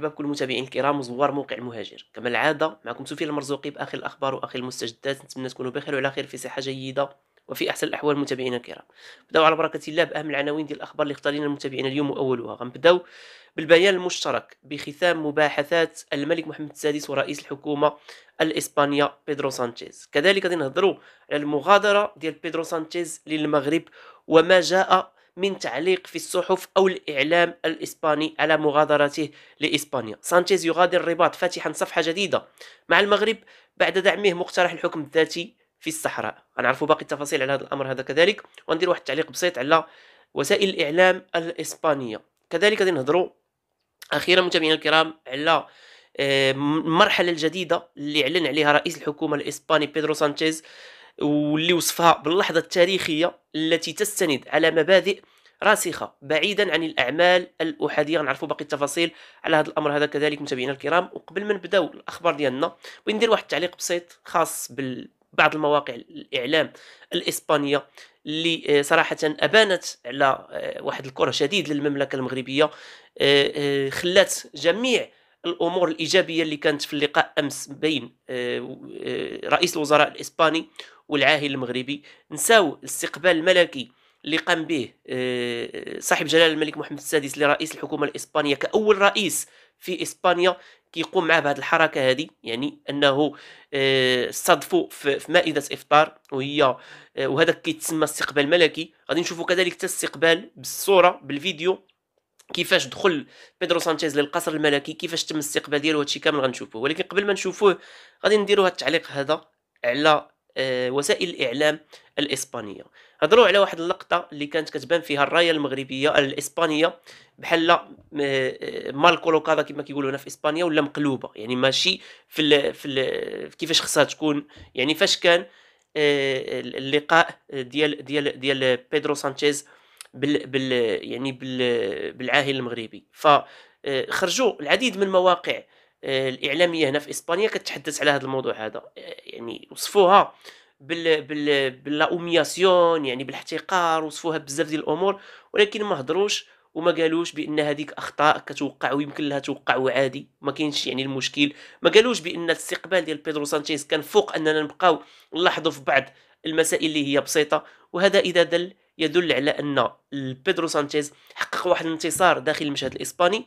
مرحبا بكل المتابعين الكرام وزوار موقع المهاجر كما العاده معكم سفيان المرزوقي باخر الاخبار واخر المستجدات نتمنى تكونوا بخير وعلى خير في صحه جيده وفي احسن الاحوال متابعينا الكرام نبداو على بركه الله باهم العناوين ديال الاخبار اللي اختارينا المتابعين اليوم واولها غنبداو بالبيان المشترك بختام مباحثات الملك محمد السادس ورئيس الحكومه الاسبانيه بيدرو سانشيز كذلك غادي نهضروا على المغادره ديال بيدرو سانشيز للمغرب وما جاء من تعليق في الصحف أو الإعلام الإسباني على مغادرته لإسبانيا سانشيز يغادر الرباط فاتحا صفحة جديدة مع المغرب بعد دعمه مقترح الحكم الذاتي في الصحراء غنعرفوا باقي التفاصيل على هذا الأمر هذا كذلك وندير واحد التعليق بسيط على وسائل الإعلام الإسبانية كذلك غادي نهضروا أخيرا متابعينا الكرام على المرحلة آه، الجديدة اللي أعلن عليها رئيس الحكومة الإسباني بيدرو سانشيز واللي وصفها باللحظة التاريخية التي تستند على مبادئ راسخة بعيدا عن الأعمال الأحادية غنعرفوا باقي التفاصيل على هذا الأمر هذا كذلك متابعينا الكرام وقبل ما نبداو الأخبار ديالنا وندير واحد التعليق بسيط خاص بال بعض المواقع الاعلام الاسبانيه اللي آه، صراحه ابانت على آه، واحد الكره شديد للمملكه المغربيه آه، خلات جميع الامور الايجابيه اللي كانت في اللقاء امس بين رئيس الوزراء الاسباني والعاهل المغربي نساو الاستقبال الملكي اللي قام به آه، صاحب جلاله الملك محمد السادس لرئيس الحكومه الاسبانيه كاول رئيس في اسبانيا كيقوم معاه بهذه الحركه هذه يعني انه آه، استضفوا في مائده افطار وهي آه، وهذا كيتسمى استقبال ملكي غادي نشوفوا كذلك حتى بالصوره بالفيديو كيفاش دخل بيدرو سانشيز للقصر الملكي كيفاش تم الاستقبال ديالو هادشي كامل غنشوفوه ولكن قبل ما نشوفوه غادي نديروا هاد التعليق هذا على آه، وسائل الاعلام الاسبانيه هضروا على واحد اللقطه اللي كانت كتبان فيها الرايه المغربيه الاسبانيه بحال آه، مال كولوكادا كما كيقولوا هنا في اسبانيا ولا مقلوبه يعني ماشي في الـ في الـ كيفاش خصها تكون يعني فاش كان آه، اللقاء ديال ديال ديال بيدرو سانشيز بال بال يعني بال بالعاهل المغربي فخرجوا العديد من مواقع الاعلاميه هنا في اسبانيا كتحدث على هذا الموضوع هذا يعني وصفوها بال بال باللاومياسيون يعني بالاحتقار وصفوها بزاف ديال الامور ولكن ما هضروش وما قالوش بان هذيك اخطاء كتوقع ويمكن لها توقع وعادي ما كاينش يعني المشكل ما قالوش بان الاستقبال ديال بيدرو سانشيز كان فوق اننا نبقاو نلاحظوا في بعض المسائل اللي هي بسيطه وهذا اذا دل يدل على ان بيدرو سانشيز حقق واحد الانتصار داخل المشهد الاسباني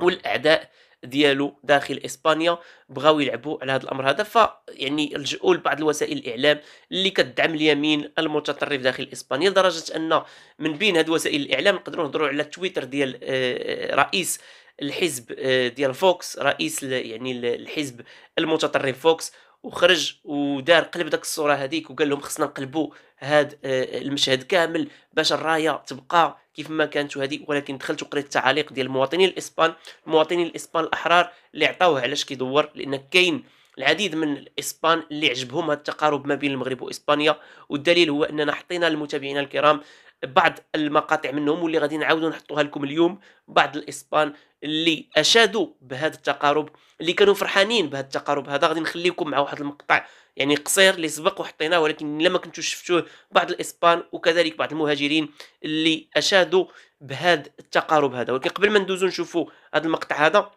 والاعداء ديالو داخل اسبانيا بغاو يلعبوا على هذا الامر هذا فيعني لجؤوا لبعض الوسائل الاعلام اللي كتدعم اليمين المتطرف داخل اسبانيا لدرجه ان من بين هذه وسائل الاعلام نقدروا نهضروا على تويتر ديال آه، رئيس الحزب آه، ديال فوكس رئيس يعني الحزب المتطرف فوكس وخرج ودار قلب داك الصوره هذيك وقال لهم خصنا نقلبوا هذا آه، المشهد كامل باش الرايه تبقى كيف ما كانت هذه ولكن دخلت وقريت التعاليق ديال المواطنين الاسبان المواطنين الاسبان الاحرار اللي عطاوه علاش كيدور لان كاين العديد من الاسبان اللي عجبهم هذا التقارب ما بين المغرب واسبانيا والدليل هو اننا حطينا المتابعين الكرام بعض المقاطع منهم واللي غادي نعاودوا نحطوها لكم اليوم بعض الاسبان اللي اشادوا بهذا التقارب اللي كانوا فرحانين بهذا التقارب هذا غادي نخليكم مع واحد المقطع يعني قصير اللي سبق وحطيناه ولكن لما كنتوش شفتوه بعض الاسبان وكذلك بعض المهاجرين اللي اشادوا بهذا التقارب هذا ولكن قبل ما ندوزو نشوفوا هذا المقطع هذا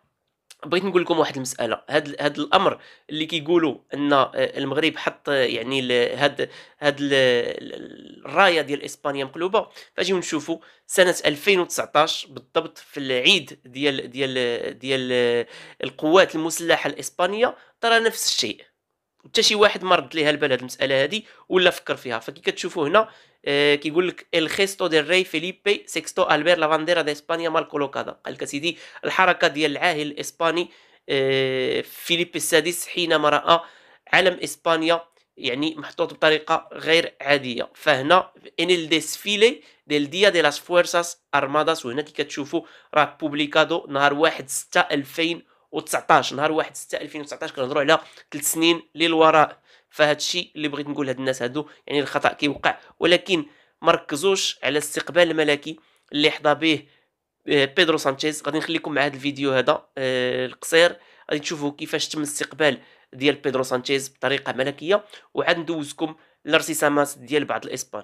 بغيت نقول لكم واحد المساله هاد هاد الامر اللي كيقولوا ان آه، المغرب حط آه، يعني هاد هاد الرايه ديال اسبانيا مقلوبه فاجيو نشوفوا سنه 2019 بالضبط في العيد ديال ديال ديال آه، القوات المسلحه الاسبانيه ترى نفس الشيء حتى شي واحد ما رد ليها البال هاد المساله هادي ولا فكر فيها فكي كتشوفوا هنا كيقول لك الخيستو ديال ري فيليبي سيكستو البير لا بانديرا دي اسبانيا مال كولوكادا قال لك سيدي الحركه ديال العاهل الاسباني فيليبي السادس حينما راى علم اسبانيا يعني محطوط بطريقه غير عاديه فهنا ان الديسفيلي ديال ديا دي لاس فورساس ارماداس وهنا كي كتشوفوا راه بوبليكادو نهار 1 6 2019 نهار 1 6 2019 كنهضروا على 3 سنين للوراء فهذا الشيء اللي بغيت نقول هاد الناس هادو يعني الخطا كيوقع ولكن مركزوش على الاستقبال الملكي اللي حظى به آه، بيدرو سانشيز غادي نخليكم مع هذا الفيديو هذا آه، القصير غادي تشوفوا كيفاش تم الاستقبال ديال بيدرو سانشيز بطريقه ملكيه وعاد ندوزكم لارتسامات ديال بعض الاسبان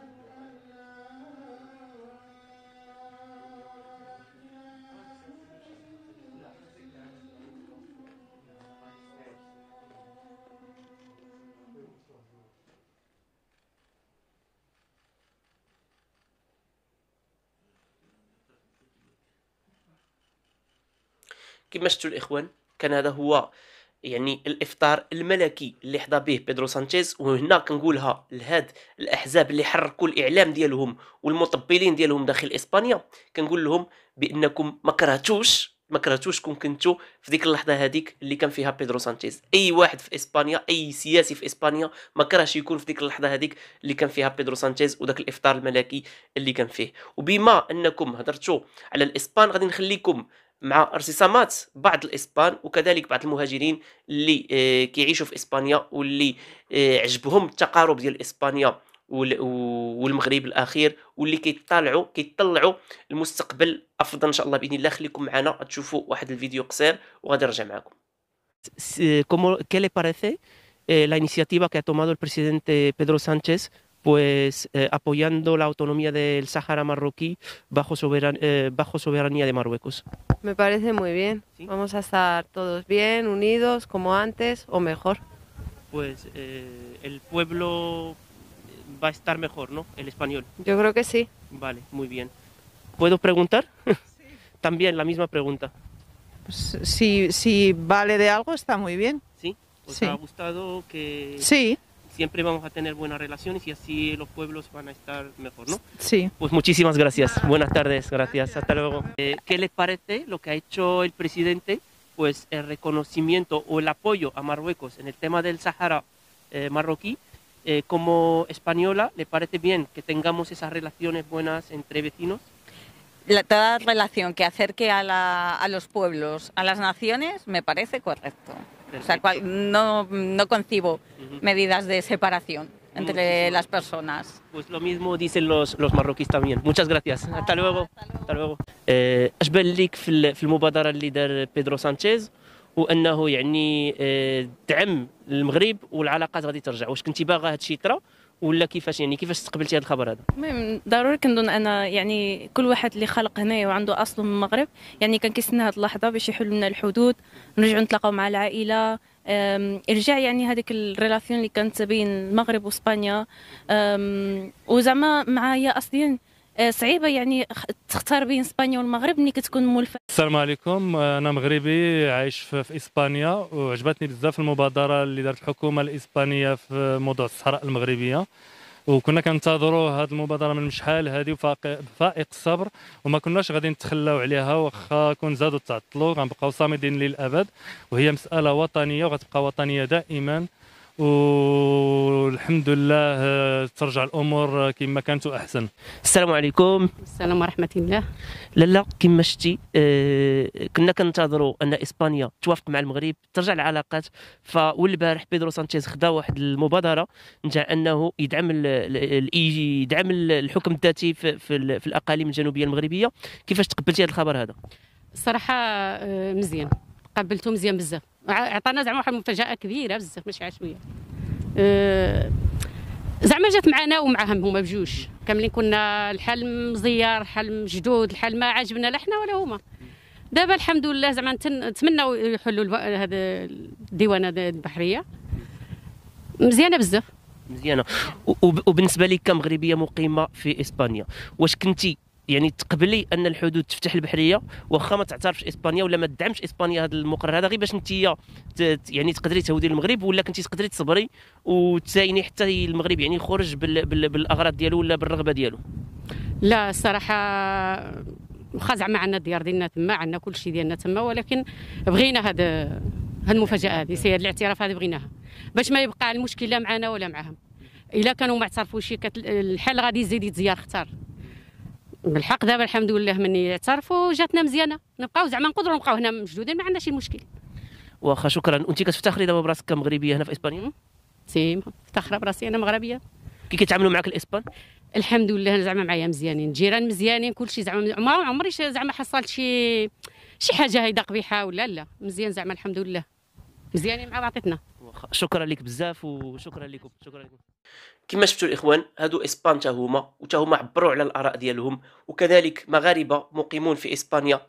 كما شفتوا الاخوان كان هذا هو يعني الافطار الملكي اللي حظى به بيدرو سانشيز وهنا كنقولها لهاد الاحزاب اللي حركوا الاعلام ديالهم والمطبلين ديالهم داخل اسبانيا كنقول لهم بانكم ما كرهتوش ما كرهتوش كون كنتو في ديك اللحظه هذيك اللي كان فيها بيدرو سانشيز اي واحد في اسبانيا اي سياسي في اسبانيا ما كرهش يكون في ديك اللحظه هذيك اللي كان فيها بيدرو سانشيز وذاك الافطار الملكي اللي كان فيه وبما انكم هضرتوا على الاسبان غادي نخليكم مع ارتسامات بعض الاسبان وكذلك بعض المهاجرين اللي آه، كيعيشوا في اسبانيا واللي آه، عجبهم التقارب ديال اسبانيا والمغرب الاخير واللي كيطلعوا كيطلعوا المستقبل افضل ان شاء الله باذن الله خليكم معنا تشوفوا واحد الفيديو قصير وغادي نرجع معكم كومو كي لي باريسي لا انيسياتيفا كي que تومادو البريزيدنت بيدرو سانشيز pues eh, apoyando la autonomía del Sáhara marroquí eh, bajo, soberanía de Marruecos. Me parece muy bien. Vamos a estar todos bien, unidos, como antes o mejor. Pues eh, el pueblo va a estar mejor, ¿no? El español. Yo creo que sí. Vale, muy bien. ¿Puedo preguntar? Sí. También la misma pregunta. Pues, si, si, vale de algo, está muy bien. ¿Sí? ¿Os ha gustado que...? Sí siempre vamos a tener buenas relaciones y así los pueblos van a estar mejor, ¿no? Sí. Pues muchísimas gracias. buenas tardes, gracias. Hasta luego. Eh, ¿Qué les parece lo que ha hecho el presidente? Pues el reconocimiento o el apoyo a Marruecos en el tema del Sahara eh, marroquí. Eh, como española, ¿le parece bien que tengamos esas relaciones buenas entre vecinos? La, toda relación que acerque a, a los pueblos, a las naciones, me parece correcto. O sea, cual, no, no, concibo uh -huh. medidas de separación entre Muchísimo. las personas. Pues lo mismo dicen los, los marroquíes también. Muchas gracias. Ah, hasta luego. Hasta luego. اش بان لك في المبادره اللي دار بيدرو سانشيز وانه يعني دعم المغرب والعلاقات غادي ترجع واش كنتي باغا هادشي يطرا ولا كيفاش يعني كيفاش استقبلتي هذا الخبر هذا المهم ضروري كنظن انا يعني كل واحد اللي خلق هنايا وعنده اصله من المغرب يعني كان كيستنى هذه اللحظه باش يحل لنا الحدود نرجعوا نتلاقاو مع العائله ارجع يعني هذيك الريلاسيون اللي كانت بين المغرب واسبانيا وزعما معايا اصليا آه، صعيبه يعني تختار بين اسبانيا والمغرب ملي كتكون ملفه السلام عليكم آه، انا مغربي عايش في, اسبانيا وعجبتني بزاف المبادره اللي دارت الحكومه الاسبانيه في موضوع الصحراء المغربيه وكنا كنتظروا هذه المبادره من شحال هذه فائق الصبر وما كناش غادي نتخلاو عليها واخا كون زادوا تعطلوا غنبقاو صامدين للابد وهي مساله وطنيه وغتبقى وطنيه دائما والحمد لله ترجع الامور كما كانت احسن السلام عليكم السلام ورحمه الله لالا كما شتي آه، كنا كنتظروا ان اسبانيا توافق مع المغرب ترجع العلاقات فالبارح بيدرو سانشيز خدا واحد المبادره نتاع انه يدعم يدعم الحكم الذاتي في, في, في الاقاليم الجنوبيه المغربيه كيفاش تقبلتي هذا الخبر هذا الصراحه آه، مزيان قبلته مزيان بزاف عطانا زعما واحد المفاجاه كبيره بزاف ماشي عشويه أه زعما جات معنا ومعهم هما بجوج كاملين كنا الحال مزير الحال مجدود الحال ما عجبنا لا حنا ولا هما دابا الحمد لله زعما نتمنوا يحلوا الو... هذا الديوانه البحريه مزيانه بزاف مزيانه وبالنسبه لك كمغربيه مقيمه في اسبانيا واش كنتي يعني تقبلي ان الحدود تفتح البحريه واخا ما تعترفش اسبانيا ولا ما تدعمش اسبانيا هذا المقرر هذا غير باش انت يعني تقدري تهودي المغرب ولا كنتي تقدري تصبري وتسايني حتى المغرب يعني يخرج بالاغراض ديالو ولا بالرغبه ديالو لا الصراحه واخا زعما عندنا الديار ديالنا تما عندنا كل شيء ديالنا تما ولكن بغينا هاد هاد المفاجاه هذه سي الاعتراف هذا بغيناها باش ما يبقى المشكل لا معنا ولا معاهم الا كانوا ما اعترفوش الحل غادي يزيد يتزيار اختار بالحق دابا الحمد لله مني اعترفوا جاتنا مزيانه نبقاو زعما نقدروا نبقاو هنا مجدودين ما عندنا شي مشكل واخا شكرا انت كتفتخري دابا براسك كمغربيه هنا في اسبانيا سي مفتخره براسي انا مغربيه كي كيتعاملوا معك الاسبان الحمد لله زعما معايا مزيانين جيران مزيانين كلشي زعما ما عمري زعما حصلت شي شي حاجه هيدا قبيحه ولا لا مزيان زعما الحمد لله مزيانين مع بعضياتنا شكرا لك بزاف وشكرا لكم شكرا لكم كما شفتوا الاخوان هادو اسبان حتى هما وحتى هما عبروا على الاراء ديالهم وكذلك مغاربه مقيمون في اسبانيا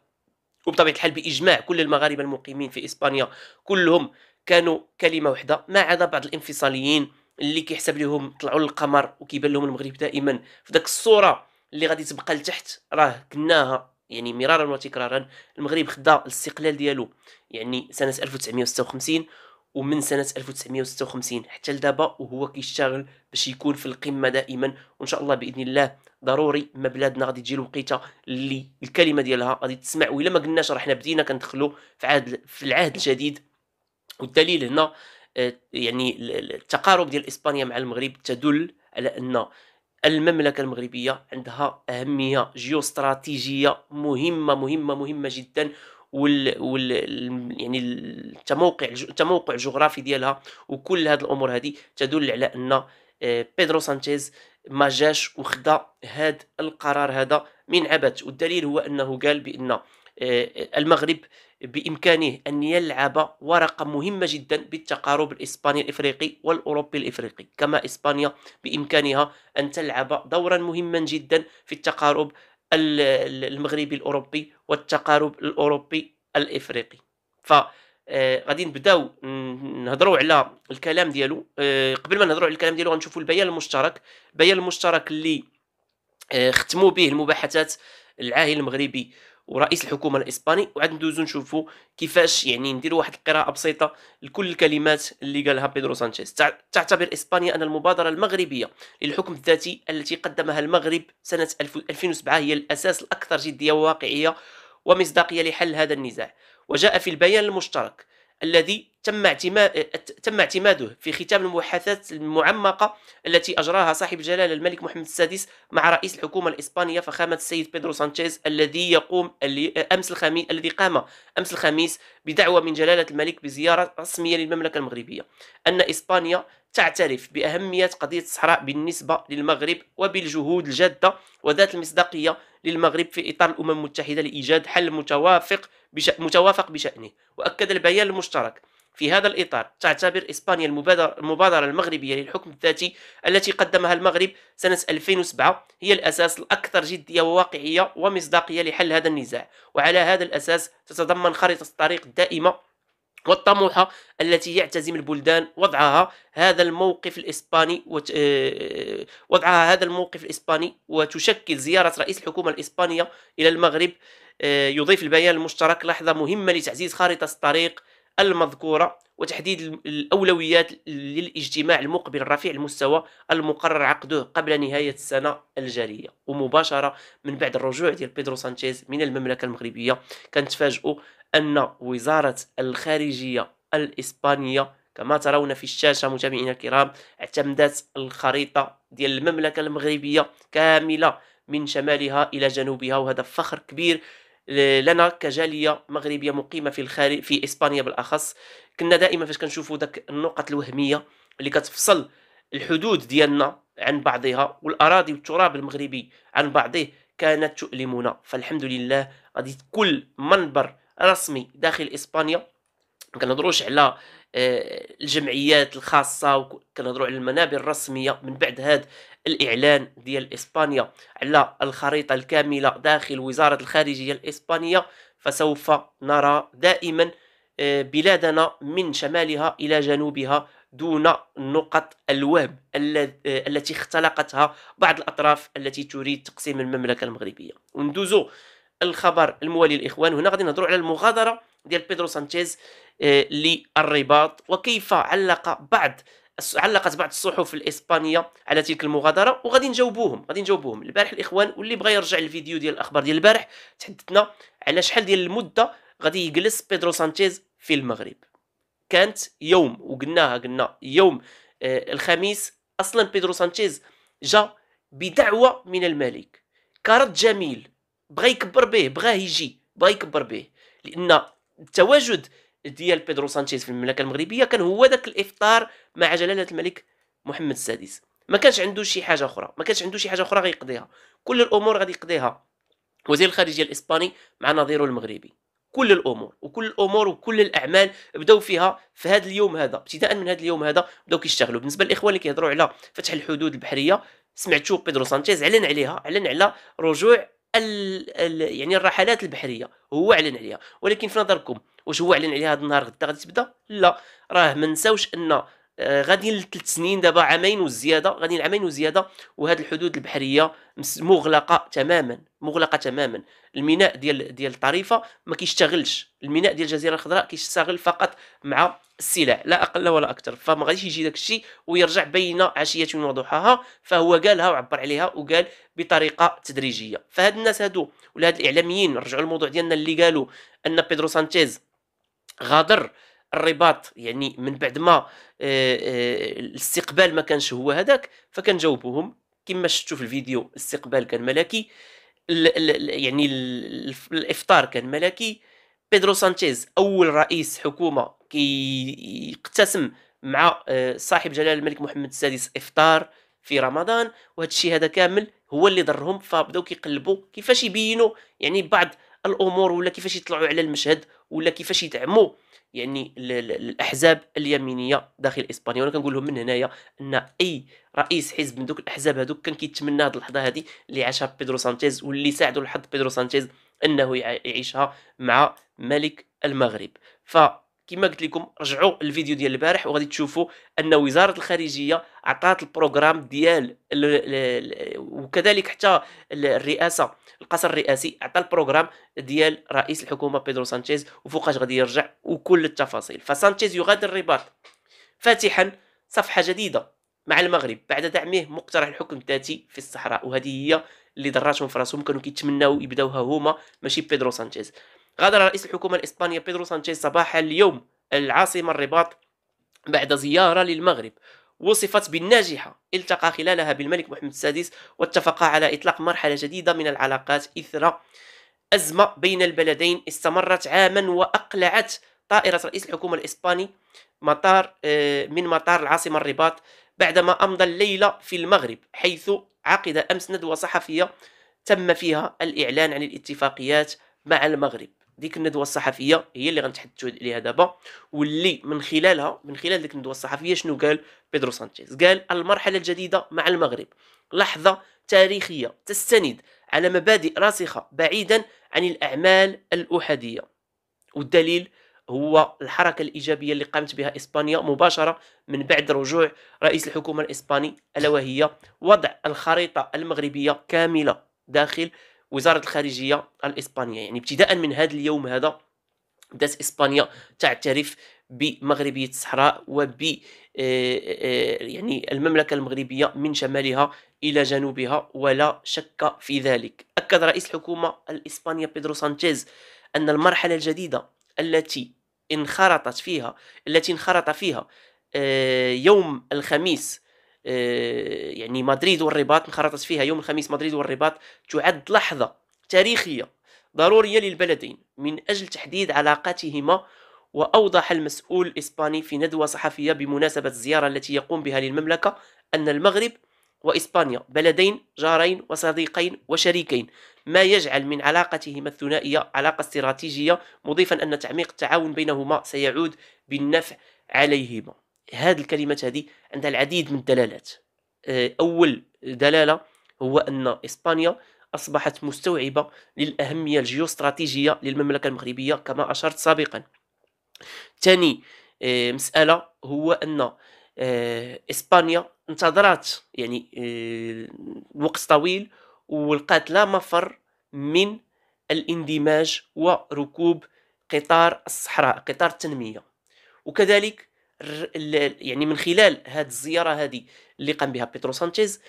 وبطبيعه الحال باجماع كل المغاربه المقيمين في اسبانيا كلهم كانوا كلمه واحده ما عدا بعض الانفصاليين اللي كيحسب لهم طلعوا للقمر وكيبان لهم المغرب دائما في داك الصوره اللي غادي تبقى لتحت راه كناها يعني مرارا وتكرارا المغرب خدا الاستقلال ديالو يعني سنه 1956 ومن سنه 1956 حتى لدابا وهو كيشتغل باش يكون في القمه دائما وان شاء الله باذن الله ضروري ما بلادنا غادي تجي الوقيته اللي الكلمه ديالها غادي تسمع وإلا ما قلناش راه حنا بدينا كندخلوا في عهد في العهد الجديد والدليل هنا آه، يعني التقارب ديال اسبانيا مع المغرب تدل على ان المملكة المغربية عندها أهمية جيوستراتيجية مهمة مهمة مهمة جدا وال, وال يعني التموقع التموقع الجغرافي ديالها وكل هذه الامور هذه تدل على ان آه، بيدرو سانشيز ما جاش وخدا هذا القرار هذا من عبث والدليل هو انه قال بان آه، المغرب بامكانه ان يلعب ورقه مهمه جدا بالتقارب الاسباني الافريقي والاوروبي الافريقي كما اسبانيا بامكانها ان تلعب دورا مهما جدا في التقارب المغربي الاوروبي والتقارب الاوروبي الافريقي ف آه، غادي نبداو نهضروا على الكلام ديالو آه، قبل ما نهضروا على الكلام ديالو غنشوفوا البيان المشترك البيان المشترك اللي آه، ختموا به المباحثات العاهل المغربي ورئيس الحكومه الاسباني وعاد ندوزو نشوفوا كيفاش يعني نديروا واحد القراءه بسيطه لكل الكلمات اللي قالها بيدرو سانشيز تعتبر اسبانيا ان المبادره المغربيه للحكم الذاتي التي قدمها المغرب سنه 2007 هي الاساس الاكثر جديه وواقعيه ومصداقيه لحل هذا النزاع وجاء في البيان المشترك الذي تم تم اعتماده في ختام المباحثات المعمقة التي أجراها صاحب الجلالة الملك محمد السادس مع رئيس الحكومة الإسبانية فخامة السيد بيدرو سانشيز الذي يقوم أمس الخميس الذي قام أمس الخميس بدعوة من جلالة الملك بزيارة رسمية للمملكة المغربية أن إسبانيا تعترف بأهمية قضية الصحراء بالنسبة للمغرب وبالجهود الجادة وذات المصداقية للمغرب في إطار الأمم المتحدة لإيجاد حل متوافق بش... متوافق بشأنه وأكد البيان المشترك في هذا الإطار تعتبر إسبانيا المبادرة المغربية للحكم الذاتي التي قدمها المغرب سنة 2007 هي الأساس الأكثر جدية وواقعية ومصداقية لحل هذا النزاع وعلى هذا الأساس تتضمن خريطة الطريق الدائمة والطموحة التي يعتزم البلدان وضعها هذا الموقف الإسباني وت... آه، وضعها هذا الموقف الإسباني وتشكل زيارة رئيس الحكومة الإسبانية إلى المغرب آه، يضيف البيان المشترك لحظة مهمة لتعزيز خارطة الطريق المذكورة وتحديد الأولويات للاجتماع المقبل رفيع المستوى المقرر عقده قبل نهاية السنة الجارية ومباشرة من بعد الرجوع ديال بيدرو سانشيز من المملكة المغربية كنتفاجئوا أن وزارة الخارجية الإسبانية كما ترون في الشاشة متابعينا الكرام اعتمدت الخريطة ديال المملكة المغربية كاملة من شمالها إلى جنوبها وهذا فخر كبير لنا كجاليه مغربيه مقيمه في الخارج في اسبانيا بالاخص كنا دائما فاش كنشوفوا داك النقط الوهميه اللي كتفصل الحدود ديالنا عن بعضها والاراضي والتراب المغربي عن بعضه كانت تؤلمنا فالحمد لله غادي كل منبر رسمي داخل اسبانيا كنهضروش على آه، الجمعيات الخاصه وكنهضروا على المنابر الرسميه من بعد هذا الاعلان ديال اسبانيا على الخريطه الكامله داخل وزاره الخارجيه الاسبانيه فسوف نرى دائما آه، بلادنا من شمالها الى جنوبها دون نقط الوهب آه، التي اختلقتها بعض الاطراف التي تريد تقسيم المملكه المغربيه وندوزو الخبر الموالي الاخوان هنا غادي نهضروا على المغادره ديال بيدرو سانشيز آه، للرباط وكيف علق بعض علقت بعض الصحف الاسبانيه على تلك المغادره وغادي نجاوبوهم غادي نجاوبوهم البارح الاخوان واللي بغى يرجع الفيديو ديال الاخبار ديال البارح تحدثنا على شحال ديال المده غادي يجلس بيدرو سانشيز في المغرب كانت يوم وقلناها قلنا يوم آه الخميس اصلا بيدرو سانشيز جا بدعوه من الملك كرد جميل بغى يكبر به بغاه يجي بغى يكبر به لان التواجد ديال بيدرو سانشيز في المملكه المغربيه كان هو ذاك الافطار مع جلاله الملك محمد السادس ما كانش عنده شي حاجه اخرى ما كانش عنده شي حاجه اخرى غيقضيها كل الامور غادي يقضيها وزير الخارجيه الاسباني مع نظيره المغربي كل الامور وكل الامور وكل الاعمال بداو فيها في هذا اليوم هذا ابتداء من هذا اليوم هذا بداو كيشتغلوا بالنسبه للاخوان اللي كيهضروا على فتح الحدود البحريه سمعتوا بيدرو سانشيز اعلن عليها اعلن على رجوع ال ال يعني الرحلات البحريه هو اعلن عليها ولكن في نظركم واش هو اعلن عليها هذا النهار غدا غادي تبدا لا راه ما نساوش ان آه، غادي لثلاث سنين دابا عامين وزياده غادي عامين وزياده وهاد الحدود البحريه مغلقه تماما مغلقه تماما الميناء ديال ديال طريفه ما كيشتغلش الميناء ديال الجزيره الخضراء كيشتغل فقط مع السلع لا اقل ولا اكثر فما غاديش يجي داك الشيء ويرجع بين عشيه وضحاها فهو قالها وعبر عليها وقال بطريقه تدريجيه فهاد الناس هادو ولا هاد الاعلاميين رجعوا الموضوع ديالنا اللي قالوا ان بيدرو سانتيز غادر الرباط يعني من بعد ما آه، آه، الاستقبال ما كانش هو هذاك فكنجاوبوهم كما شفتوا في الفيديو الاستقبال كان ملكي يعني الافطار كان ملكي بيدرو سانشيز اول رئيس حكومه كيقتسم مع آه، صاحب جلال الملك محمد السادس افطار في رمضان وهذا الشيء هذا كامل هو اللي ضرهم فبداو كيقلبوا كيفاش يبينوا يعني بعض الامور ولا كيفاش يطلعوا على المشهد ولا كيفاش يدعموا يعني الاحزاب اليمينيه داخل اسبانيا وانا كنقول لهم من هنايا ان اي رئيس حزب من دوك الاحزاب هذوك كان كيتمنى هذه اللحظه هذه اللي عاشها بيدرو سانشيز واللي ساعدوا لحد بيدرو سانشيز انه يعيشها مع ملك المغرب ف كما قلت لكم رجعوا الفيديو ديال البارح وغادي تشوفوا ان وزاره الخارجيه عطات البروغرام ديال الـ الـ وكذلك حتى الرئاسه القصر الرئاسي عطى البروغرام ديال رئيس الحكومه بيدرو سانشيز وفوقاش غادي يرجع وكل التفاصيل فسانشيز يغادر الرباط فاتحا صفحه جديده مع المغرب بعد دعمه مقترح الحكم الذاتي في الصحراء وهذه هي اللي دراتهم في راسهم كانوا كيتمناو يبداوها هما ماشي بيدرو سانشيز غادر رئيس الحكومة الإسبانية بيدرو سانشيز صباح اليوم العاصمة الرباط بعد زيارة للمغرب وصفت بالناجحة التقى خلالها بالملك محمد السادس واتفقا على إطلاق مرحلة جديدة من العلاقات إثر أزمة بين البلدين استمرت عاما وأقلعت طائرة رئيس الحكومة الإسباني مطار آه، من مطار العاصمة الرباط بعدما أمضى الليلة في المغرب حيث عقد أمس ندوة صحفية تم فيها الإعلان عن الاتفاقيات مع المغرب ديك الندوه الصحفيه هي اللي غنتحدثوا عليها دابا واللي من خلالها من خلال ديك الندوه الصحفيه شنو قال بيدرو سانشيز قال المرحله الجديده مع المغرب لحظه تاريخيه تستند على مبادئ راسخه بعيدا عن الاعمال الاحاديه والدليل هو الحركة الإيجابية اللي قامت بها إسبانيا مباشرة من بعد رجوع رئيس الحكومة الإسباني ألا وهي وضع الخريطة المغربية كاملة داخل وزاره الخارجيه الاسبانيه يعني ابتداء من هذا اليوم هذا بدات اسبانيا تعترف بمغربيه الصحراء وب آه، آه، يعني المملكه المغربيه من شمالها الى جنوبها ولا شك في ذلك اكد رئيس الحكومه الاسبانيه بيدرو سانشيز ان المرحله الجديده التي انخرطت فيها التي انخرط فيها آه، يوم الخميس آه، يعني مدريد والرباط انخرطت فيها يوم الخميس مدريد والرباط تعد لحظة تاريخية ضرورية للبلدين من أجل تحديد علاقاتهما وأوضح المسؤول الإسباني في ندوة صحفية بمناسبة الزيارة التي يقوم بها للمملكة أن المغرب وإسبانيا بلدين جارين وصديقين وشريكين ما يجعل من علاقتهما الثنائية علاقة استراتيجية مضيفا أن تعميق التعاون بينهما سيعود بالنفع عليهما هذه الكلمات هذه عندها العديد من الدلالات آه، اول دلاله هو ان اسبانيا اصبحت مستوعبه للاهميه الجيوستراتيجيه للمملكه المغربيه كما اشرت سابقا ثاني آه، مساله هو ان آه، اسبانيا انتظرت يعني وقت طويل ولقات لا مفر من الاندماج وركوب قطار الصحراء قطار التنميه وكذلك يعني من خلال هذه الزياره هذه اللي قام بها بيدرو سانشيز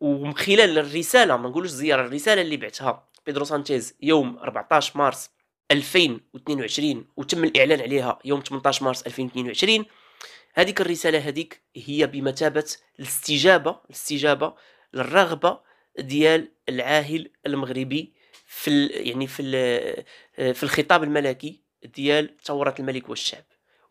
ومن خلال الرساله ما نقولوش زياره الرساله اللي بعتها بيدرو سانشيز يوم 14 مارس 2022 وتم الاعلان عليها يوم 18 مارس 2022 هذيك الرساله هذيك هي بمثابه الاستجابه الاستجابه للرغبه ديال العاهل المغربي في يعني في آه، في الخطاب الملكي ديال ثوره الملك والشعب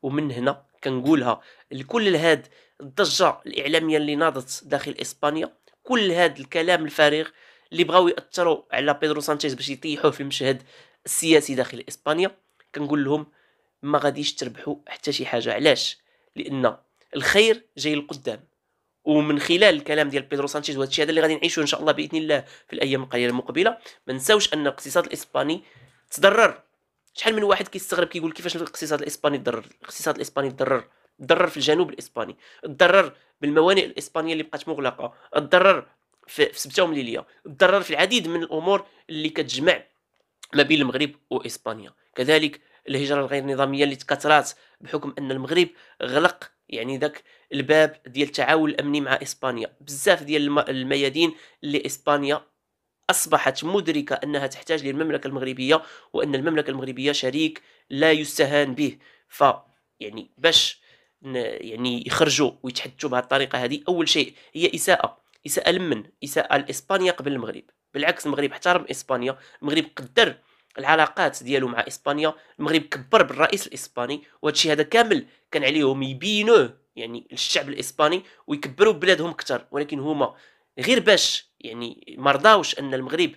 ومن هنا كنقولها لكل هاد الضجه الاعلاميه اللي ناضت داخل اسبانيا كل هاد الكلام الفارغ اللي بغاو ياثروا على بيدرو سانشيز باش يطيحوه في المشهد السياسي داخل اسبانيا كنقول لهم ما غاديش تربحوا حتى شي حاجه علاش لان الخير جاي القدام ومن خلال الكلام ديال بيدرو سانشيز وهذا الشيء هذا اللي غادي نعيشوه ان شاء الله باذن الله في الايام القليله المقبله ما نساوش ان الاقتصاد الاسباني تضرر شحال من واحد كيستغرب كيقول كيفاش الاقتصاد الاسباني تضرر الاقتصاد الاسباني تضرر تضرر في الجنوب الاسباني تضرر بالموانئ الاسبانيه اللي بقات مغلقه تضرر في سبته ومليليه تضرر في العديد من الامور اللي كتجمع ما بين المغرب واسبانيا كذلك الهجره الغير نظاميه اللي تكثرات بحكم ان المغرب غلق يعني ذاك الباب ديال التعاون الامني مع اسبانيا بزاف ديال الميادين اللي اسبانيا أصبحت مدركة أنها تحتاج للمملكة المغربية وأن المملكة المغربية شريك لا يستهان به ف يعني باش يعني يخرجوا ويتحدثوا بهذه الطريقة هذه أول شيء هي إساءة إساءة لمن؟ إساءة لإسبانيا قبل المغرب بالعكس المغرب احترم إسبانيا المغرب قدر العلاقات ديالو مع اسبانيا المغرب كبر بالرئيس الاسباني وهذا الشيء هذا كامل كان عليهم يبينوه يعني الشعب الاسباني ويكبروا بلادهم اكثر ولكن هما غير باش يعني مرضاوش ان المغرب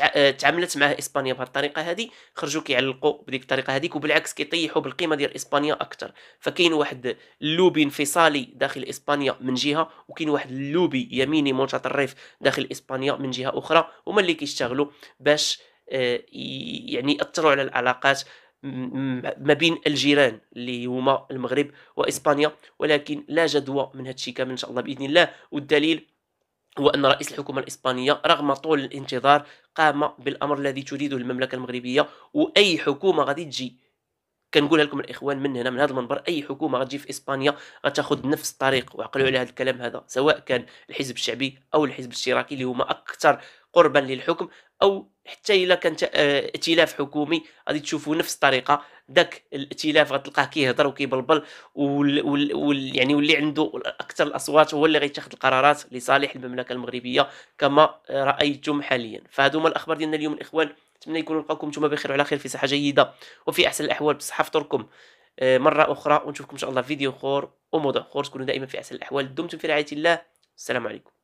آه، تعاملت مع اسبانيا بهذه الطريقه هذه خرجوا كيعلقوا بديك الطريقه هذيك وبالعكس كيطيحوا بالقيمه ديال اسبانيا اكثر فكاين واحد اللوبي انفصالي داخل اسبانيا من جهه وكاين واحد اللوبي يميني متطرف داخل اسبانيا من جهه اخرى هما اللي كيشتغلوا باش آه، يعني ياثروا على العلاقات ما بين الجيران اللي هما المغرب واسبانيا ولكن لا جدوى من هذا الشيء كامل ان شاء الله باذن الله والدليل هو أن رئيس الحكومة الإسبانية رغم طول الانتظار قام بالأمر الذي تريده المملكة المغربية وأي حكومة غادي تجي كنقولها لكم الاخوان من هنا من هذا المنبر اي حكومه غتجي في اسبانيا غتاخذ نفس الطريق وعقلوا على هذا الكلام هذا سواء كان الحزب الشعبي او الحزب الاشتراكي اللي هما اكثر قربا للحكم او حتى الا كان آه، ائتلاف حكومي غادي تشوفوا نفس الطريقه داك الائتلاف غتلقاه كيهضر وكيبلبل وال يعني واللي عنده اكثر الاصوات هو اللي غيتاخذ القرارات لصالح المملكه المغربيه كما رايتم حاليا فهذو هما الاخبار ديالنا اليوم الاخوان نتمنى يكونوا لقاكم نتوما بخير وعلى خير في صحه جيده وفي احسن الاحوال بصحه فطوركم آه، مره اخرى ونشوفكم ان شاء الله في فيديو اخر وموضوع اخر تكونوا دائما في احسن الاحوال دمتم في رعايه الله السلام عليكم